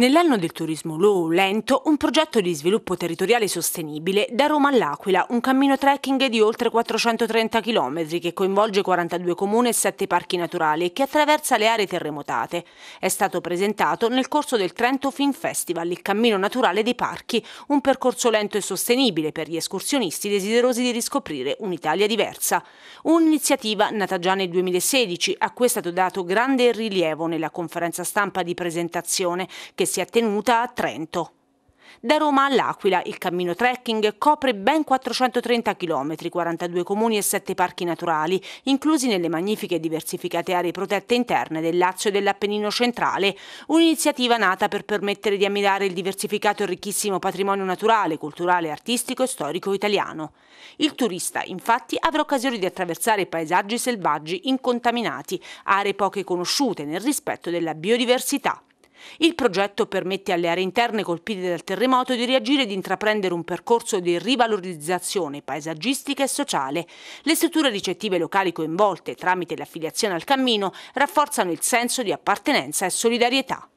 Nell'anno del turismo low lento, un progetto di sviluppo territoriale sostenibile da Roma all'Aquila, un cammino trekking di oltre 430 km che coinvolge 42 comuni e 7 parchi naturali e che attraversa le aree terremotate. È stato presentato nel corso del Trento Film Festival, il cammino naturale dei parchi, un percorso lento e sostenibile per gli escursionisti desiderosi di riscoprire un'Italia diversa. Un'iniziativa nata già nel 2016, a cui è stato dato grande rilievo nella conferenza stampa di presentazione che si è tenuta a Trento. Da Roma all'Aquila il cammino trekking copre ben 430 km, 42 comuni e 7 parchi naturali, inclusi nelle magnifiche e diversificate aree protette interne del Lazio e dell'Appennino centrale, un'iniziativa nata per permettere di ammirare il diversificato e ricchissimo patrimonio naturale, culturale, artistico e storico italiano. Il turista, infatti, avrà occasione di attraversare paesaggi selvaggi incontaminati, aree poche conosciute nel rispetto della biodiversità. Il progetto permette alle aree interne colpite dal terremoto di reagire e di intraprendere un percorso di rivalorizzazione paesaggistica e sociale. Le strutture ricettive locali coinvolte tramite l'affiliazione al cammino rafforzano il senso di appartenenza e solidarietà.